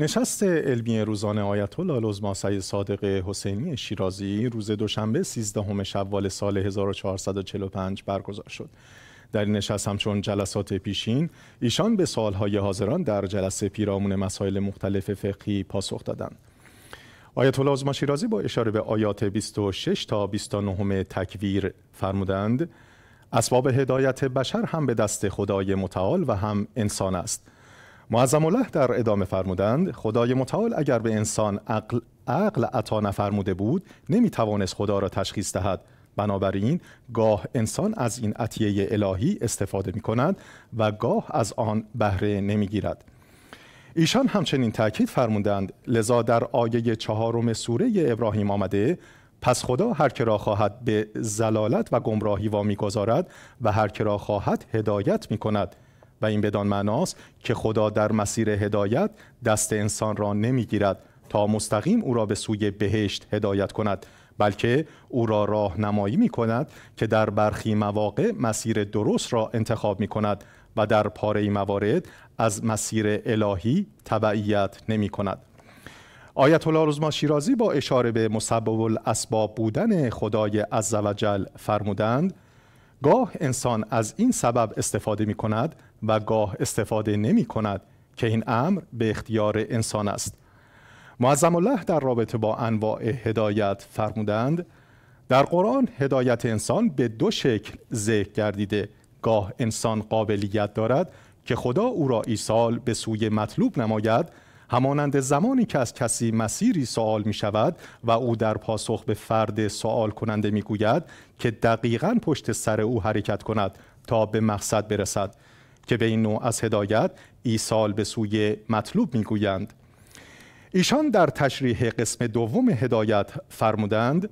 نشست علمی روزانه آیت الله العظما سید صادق حسینی شیرازی روز دوشنبه 13 شوال سال 1445 برگزار شد. در این نشست همچون جلسات پیشین ایشان به سوالهای حاضران در جلسه پیرامون مسائل مختلف فقهی پاسخ دادند. آیت الله العظما شیرازی با اشاره به آیات 26 تا 29 تکویر فرمودند اسباب هدایت بشر هم به دست خدای متعال و هم انسان است. معظم الله در ادامه فرمودند خدای متعال اگر به انسان عقل, عقل عطا نفرموده بود نمی توانست خدا را تشخیص دهد بنابراین گاه انسان از این عطیه الهی استفاده می کند و گاه از آن بهره نمیگیرد. ایشان همچنین تاکید فرمودند لذا در آیه چهارم سوره ابراهیم آمده پس خدا هر که را خواهد به زلالت و گمراهی وامیگذارد و هر که را خواهد هدایت می کند و این بدان معناست که خدا در مسیر هدایت دست انسان را نمیگیرد تا مستقیم او را به سوی بهشت هدایت کند بلکه او را راهنمایی می کند که در برخی مواقع مسیر درست را انتخاب می کند و در پاره موارد از مسیر الهی تبعیت نمی کند. آیت الله رزما شیرازی با اشاره به مسبب الاسباب بودن خدای عزوجل فرمودند گاه انسان از این سبب استفاده می کند و گاه استفاده نمی کند که این امر به اختیار انسان است معظم الله در رابطه با انواع هدایت فرمودند در قرآن هدایت انسان به دو شکل ذکر گردیده گاه انسان قابلیت دارد که خدا او را ایسال به سوی مطلوب نماید همانند زمانی که از کسی مسیری سوال می شود و او در پاسخ به فرد سوال کننده می گوید که دقیقا پشت سر او حرکت کند تا به مقصد برسد که به این نوع از هدایت ایصال به سوی مطلوب میگویند ایشان در تشریح قسم دوم هدایت فرمودند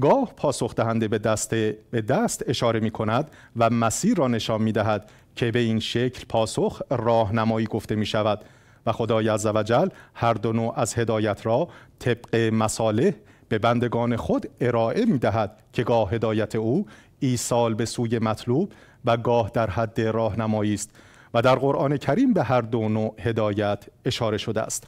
گاه پاسخ دهنده به دست به دست اشاره می کند و مسیر را نشان می دهد که به این شکل پاسخ راهنمایی گفته می شود و خدای عزوجل هر دو نوع از هدایت را طبق مصالح به بندگان خود ارائه می دهد که گاه هدایت او ایسال به سوی مطلوب و گاه در حد راهنمایی است و در قرآن کریم به هر دو نوع هدایت اشاره شده است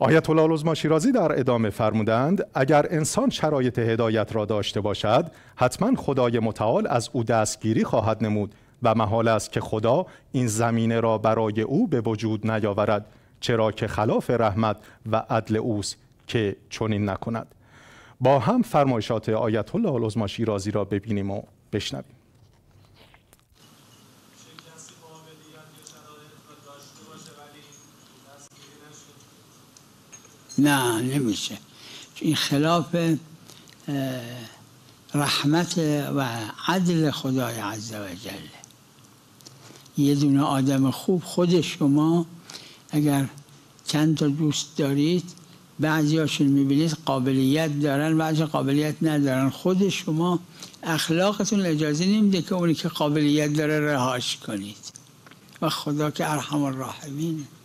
آیت الله العظما شیرازی در ادامه فرمودند اگر انسان شرایط هدایت را داشته باشد حتما خدای متعال از او دستگیری خواهد نمود و محال است که خدا این زمینه را برای او به وجود نیاورد چرا که خلاف رحمت و عدل اوست که چنین نکند با هم فرمایشات آیت الله العظما شیرازی را ببینیم و بشنویم نه نمیشه این خلاف رحمت و عدل خدای عز و جل یه دونه آدم خوب خود شما اگر چند تا دوست دارید هاشون میبینید قابلیت دارن بعضی قابلیت ندارن خود شما اخلاقتون اجازه نمیده که اونی که قابلیت داره رهاش کنید و خدا که ارحم الراحمینه